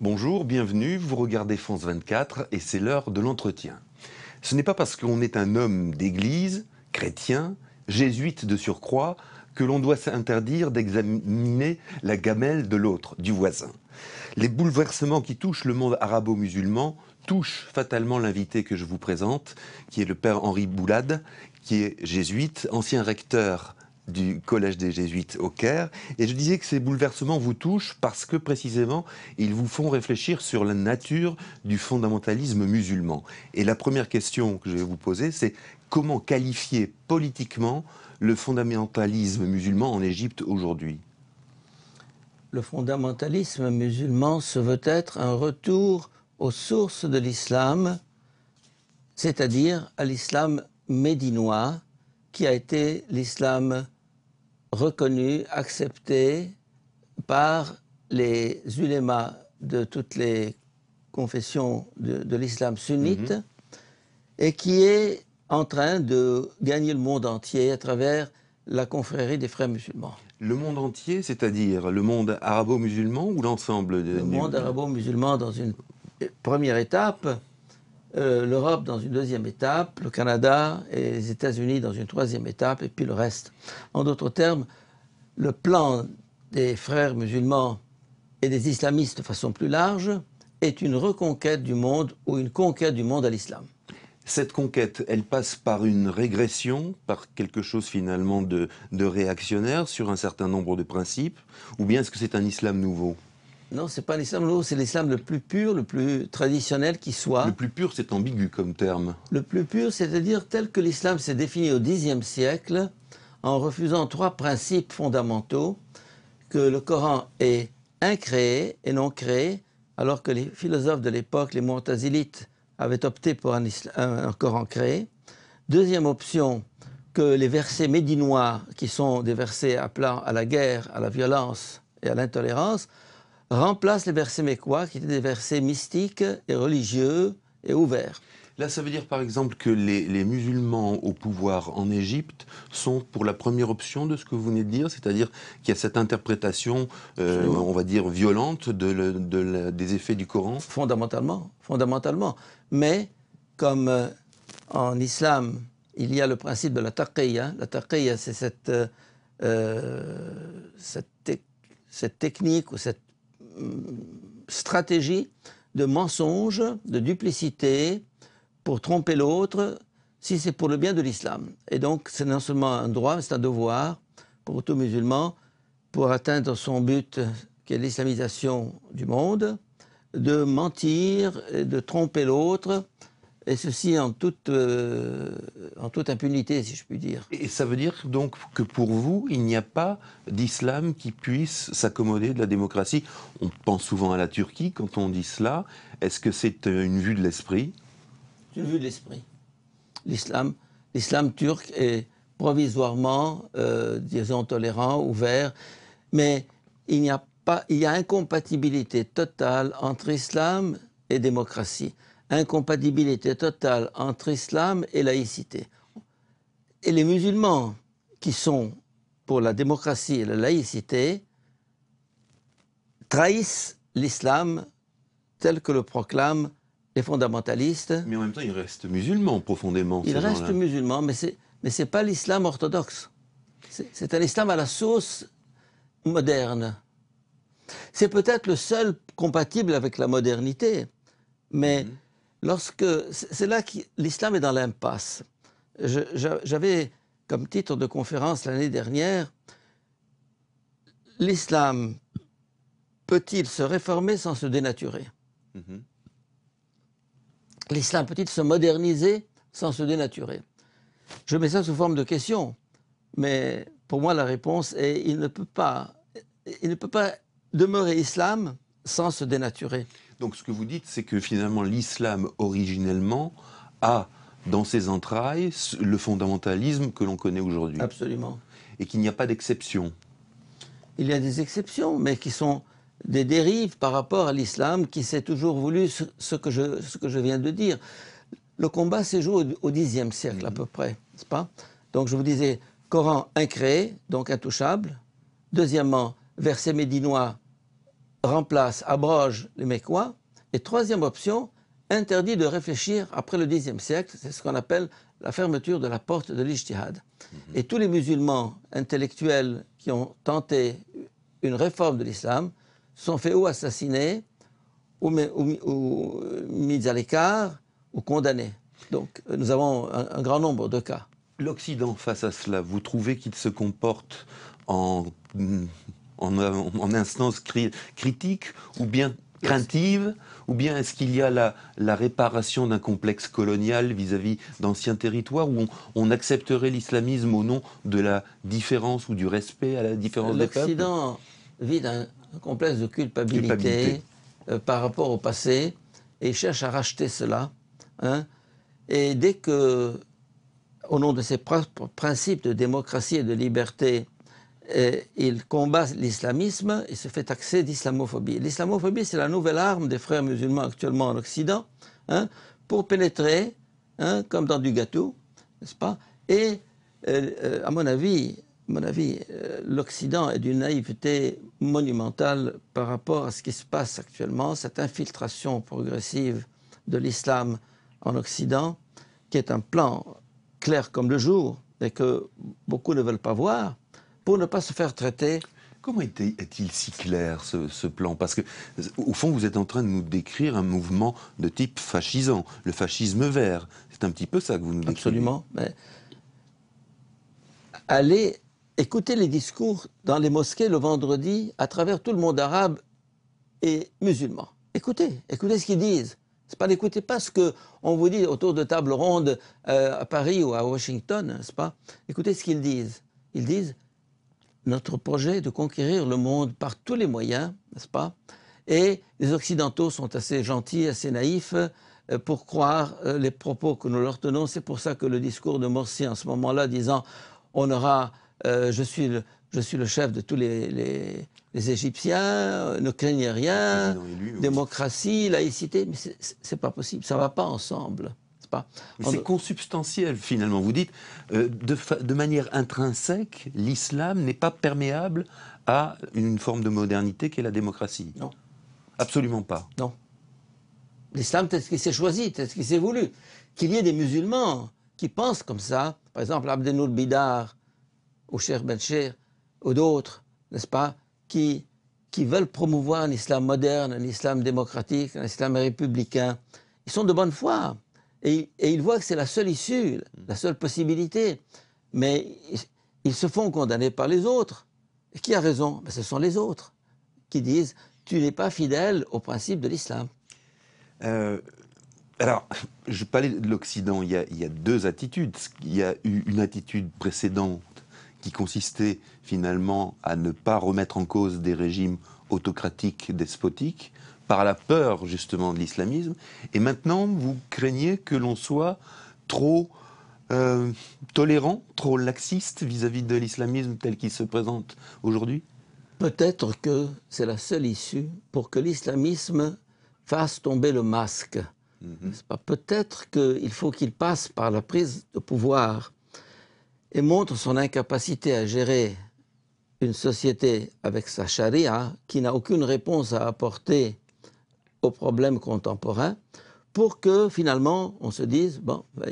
Bonjour, bienvenue, vous regardez France 24 et c'est l'heure de l'entretien. Ce n'est pas parce qu'on est un homme d'église, chrétien, jésuite de surcroît, que l'on doit s'interdire d'examiner la gamelle de l'autre, du voisin. Les bouleversements qui touchent le monde arabo-musulman touchent fatalement l'invité que je vous présente, qui est le père Henri Boulade, qui est jésuite, ancien recteur du Collège des Jésuites au Caire. Et je disais que ces bouleversements vous touchent parce que précisément, ils vous font réfléchir sur la nature du fondamentalisme musulman. Et la première question que je vais vous poser, c'est comment qualifier politiquement le fondamentalisme musulman en Égypte aujourd'hui Le fondamentalisme musulman se veut être un retour aux sources de l'islam, c'est-à-dire à, à l'islam médinois qui a été l'islam reconnu, accepté par les ulémas de toutes les confessions de, l'islam sunnite mhm. et qui est en train de gagner le monde entier à travers la confrérie des frères musulmans. Le monde entier, c'est-à-dire le monde arabo-musulman ou l'ensemble des Le monde arabo-musulman dans une première étape, euh, l'Europe dans une deuxième étape, le Canada et les États-Unis dans une troisième étape, et puis le reste. En d'autres termes, le plan des frères musulmans et des islamistes de façon plus large est une reconquête du monde ou une conquête du monde à l'islam. Cette conquête, elle passe par une régression, par quelque chose finalement de, de réactionnaire sur un certain nombre de principes, ou bien est-ce que c'est un islam nouveau non, c'est pas l'islam nouveau, c'est l'islam le plus pur, le plus traditionnel qui soit. Le plus pur, c'est ambigu comme terme. Le plus pur, c'est-à-dire tel que l'islam s'est défini au Xe siècle, en refusant trois principes fondamentaux que le Coran est incréé et non créé, alors que les philosophes de l'époque, les Mu'tazilites, avaient opté pour un, un, Coran créé. Deuxième option, que les versets médinois, qui sont des versets appelant à la guerre, à la violence et à l'intolérance, remplace les versets mécois, qui étaient des versets mystiques et religieux et ouverts. Là, ça veut dire par exemple que les, musulmans au pouvoir en Égypte sont pour la première option de ce que vous venez de dire, c'est-à-dire qu'il y a cette interprétation, euh, on va dire, violente de des effets du Coran Fondamentalement, fondamentalement. Mais comme euh, en islam, il y a le principe de la taqiyya, la taqiyya c'est cette, euh, cette, technique ou cette stratégie de mensonge, de duplicité pour tromper l'autre si c'est pour le bien de l'islam. Et donc c'est non seulement un droit, c'est un devoir pour tout musulman pour atteindre son but qui est l'islamisation du monde, de mentir, et de tromper l'autre et ceci en toute, euh, en toute impunité, si je puis dire. Et ça veut dire donc que pour vous, il n'y a pas d'islam qui puisse s'accommoder de la démocratie. On pense souvent à la Turquie quand on dit cela. Est-ce que c'est euh, une vue de l'esprit C'est une vue de l'esprit. L'islam, l'islam turc est provisoirement, euh, disons, tolérant, ouvert, mais il n'y a pas, il y a incompatibilité totale entre islam et démocratie incompatibilité totale entre islam et laïcité. Et les musulmans qui sont pour la démocratie et la laïcité trahissent l'islam tel que le proclament les fondamentalistes. Mais en même temps, ils restent musulmans profondément. Ils restent musulmans, mais ce n'est pas l'islam orthodoxe. C'est un islam à la sauce moderne. C'est peut-être le seul compatible avec la modernité, mais mhm lorsque c'est là que l'islam est dans l'impasse. J'avais comme titre de conférence l'année dernière L'islam peut-il se réformer sans se dénaturer mhm. L'islam peut-il se moderniser sans se dénaturer Je mets ça sous forme de question, mais pour moi la réponse est il ne peut pas, il ne peut pas demeurer islam sans se dénaturer. Donc ce que vous dites, c'est que finalement l'islam originellement a dans ses entrailles le fondamentalisme que l'on connaît aujourd'hui. Absolument. Et qu'il n'y a pas d'exception. Il y a des exceptions, mais qui sont des dérives par rapport à l'islam qui s'est toujours voulu ce, que je, ce que je viens de dire. Le combat s'est joué au Xe siècle à mhm. peu près, n'est-ce pas Donc je vous disais, Coran incréé, donc intouchable. Deuxièmement, verset médinois remplace, abroge les Mécois. Et troisième option, interdit de réfléchir après le Xe siècle, c'est ce qu'on appelle la fermeture de la porte de l'Ijtihad. Mhm. Et tous les musulmans intellectuels qui ont tenté une réforme de l'islam sont faits ou assassinés, ou, euh, mis à l'écart, ou condamnés. Donc euh, nous avons un grand nombre de cas. L'Occident, face à cela, vous trouvez qu'il se comporte en mm, en, instance critique ou bien craintive Ou bien est-ce qu'il y a la, réparation d'un complexe colonial vis-à-vis d'anciens territoires où on, accepterait l'islamisme au nom de la différence ou du respect à la différence des peuples L'Occident vit un, complexe de culpabilité, euh, par rapport au passé et cherche à racheter cela. Hein. et dès que, au nom de ses principes de démocratie et de liberté, il combat l'islamisme et se fait taxer d'islamophobie. L'islamophobie, c'est la nouvelle arme des frères musulmans actuellement en Occident hein, pour pénétrer, hein, comme dans du gâteau, n'est-ce pas Et euh, à mon avis, mon avis, euh, l'Occident est d'une naïveté monumentale par rapport à ce qui se passe actuellement, cette infiltration progressive de l'islam en Occident, qui est un plan clair comme le jour et que beaucoup ne veulent pas voir pour ne pas se faire traiter. Comment est-il si clair ce, plan Parce que, au fond, vous êtes en train de nous décrire un mouvement de type fascisant, le fascisme vert. C'est un petit peu ça que vous nous décrivez. Absolument. Mais allez écouter les discours dans les mosquées le vendredi à travers tout le monde arabe et musulman. Écoutez, écoutez ce qu'ils disent. C'est pas n'écoutez pas ce que on vous dit autour de tables rondes euh, à Paris ou à Washington, n'est-ce pas Écoutez ce qu'ils disent. Ils disent notre projet est de conquérir le monde par tous les moyens, n'est-ce pas Et les Occidentaux sont assez gentils, assez naïfs euh, pour croire euh, les propos que nous leur tenons. C'est pour ça que le discours de Morsi en ce moment-là, disant on aura, euh, je, suis le, je suis le chef de tous les, Égyptiens, ne craignez rien, démocratie, laïcité, mais c'est pas possible, ça ne va pas ensemble. C'est consubstantiel finalement. Vous dites, euh, de, manière intrinsèque, l'islam n'est pas perméable à une forme de modernité qui est la démocratie. Non. Absolument pas. Non. L'islam, c'est ce qui s'est choisi, c'est ce qui s'est voulu. Qu'il y ait des musulmans qui pensent comme ça, par exemple Abdel Nour Bidar, ou Cheikh Ben ou d'autres, n'est-ce pas, qui veulent promouvoir un islam moderne, un islam démocratique, un islam républicain. Ils sont de bonne foi. Et, ils voient que c'est la seule issue, la seule possibilité. Mais ils, se font condamner par les autres. qui a raison ben, Ce sont les autres qui disent tu n'es pas fidèle au principe de l'islam. Euh, alors, je parlais de l'Occident. il, y a deux attitudes. Il y a eu une attitude précédente qui consistait finalement à ne pas remettre en cause des régimes autocratiques, despotiques, par la peur justement de l'islamisme. Et maintenant, vous craignez que l'on soit trop euh, tolérant, trop laxiste vis-à-vis de l'islamisme tel qu'il se présente aujourd'hui Peut-être que c'est la seule issue pour que l'islamisme fasse tomber le masque. Mhm. Peut-être qu'il faut qu'il passe par la prise de pouvoir et montre son incapacité à gérer une société avec sa charia qui n'a aucune réponse à apporter aux problèmes contemporains pour que finalement on se dise, bon, mais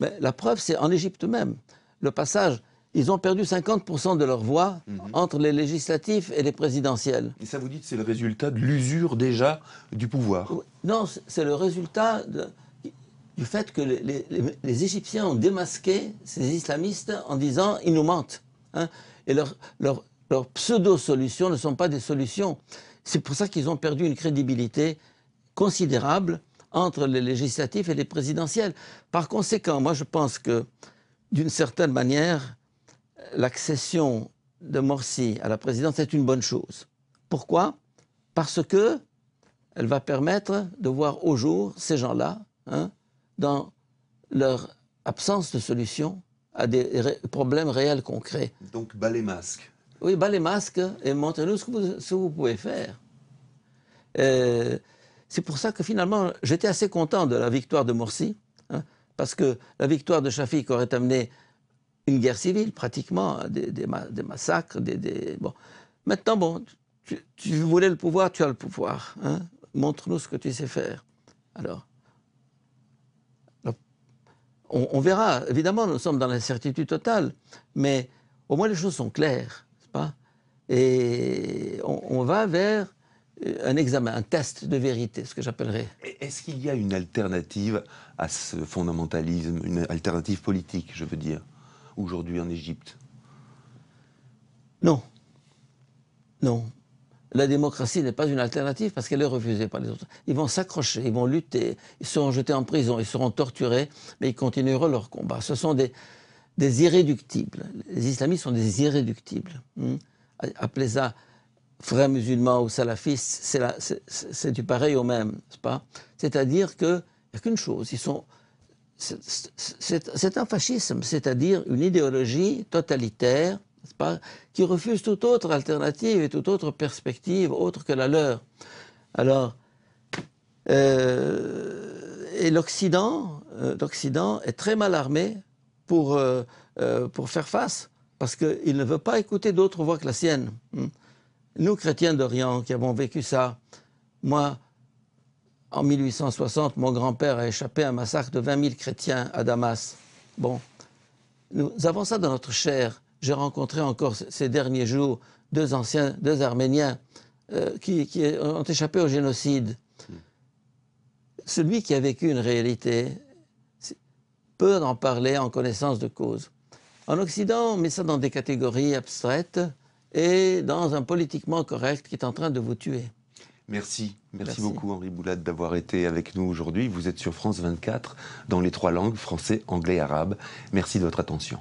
ben, ben, la preuve c'est en Égypte même, le passage, ils ont perdu 50% de leur voix mhm. entre les législatifs et les présidentiels. Et ça vous dites c'est le résultat de l'usure déjà du pouvoir Non, c'est le résultat de, du fait que les, Égyptiens ont démasqué ces islamistes en disant ils nous mentent. Hein. et leurs pseudo-solutions ne sont pas des solutions. C'est pour ça qu'ils ont perdu une crédibilité considérable entre les législatives et les présidentielles. Par conséquent, moi je pense que, d'une certaine manière, l'accession de Morsi à la présidence est une bonne chose. Pourquoi Parce que elle va permettre de voir au jour ces gens-là, hein, dans leur absence de solution à des problèmes réels concrets. Donc bas les masques. Oui, bas les masques et montrez-nous ce, que vous pouvez faire. Euh, c'est pour ça que finalement, j'étais assez content de la victoire de Morsi, hein, parce que la victoire de Shafiq aurait amené une guerre civile, pratiquement, hein, des, massacres. Des, des, Bon. Maintenant, bon, tu, voulais le pouvoir, tu as le pouvoir. Hein. Montre-nous ce que tu sais faire. Alors, on, verra. Évidemment, nous sommes dans l'incertitude totale, mais au moins les choses sont claires, pas Et on va vers euh, un examen, un test de vérité, ce que j'appellerais. Est-ce qu'il y a une alternative à ce fondamentalisme, une alternative politique, je veux dire, aujourd'hui en Égypte Non. Non. La démocratie n'est pas une alternative parce qu'elle est refusée par les autres. Ils vont s'accrocher, ils vont lutter, ils seront jetés en prison, ils seront torturés, mais ils continueront leur combat. Ce sont des, irréductibles. Les islamistes sont des irréductibles. Hmm. Appelez ça vrai musulmans ou salafistes, c'est du pareil au même, n'est-ce pas C'est-à-dire qu'il n'y a qu'une chose, ils sont... C'est un fascisme, c'est-à-dire une idéologie totalitaire, pas, qui refuse toute autre alternative et toute autre perspective autre que la leur. Alors, euh, et euh, l'Occident, est très mal armé pour, euh, pour faire face, parce qu'il ne veut pas écouter d'autres voix que la sienne. Hein nous, chrétiens d'Orient, qui avons vécu ça, moi, en 1860, mon grand-père a échappé à un massacre de 20 000 chrétiens à Damas. Bon, nous avons ça dans notre chair. J'ai rencontré encore ces derniers jours deux anciens, deux Arméniens euh, qui, ont échappé au génocide. Celui qui a vécu une réalité peut en parler en connaissance de cause. En Occident, on met ça dans des catégories abstraites et dans un politiquement correct qui est en train de vous tuer. Merci. Merci, beaucoup Henri Boulade d'avoir été avec nous aujourd'hui. Vous êtes sur France 24 dans les trois langues, français, anglais, arabe. Merci de votre attention.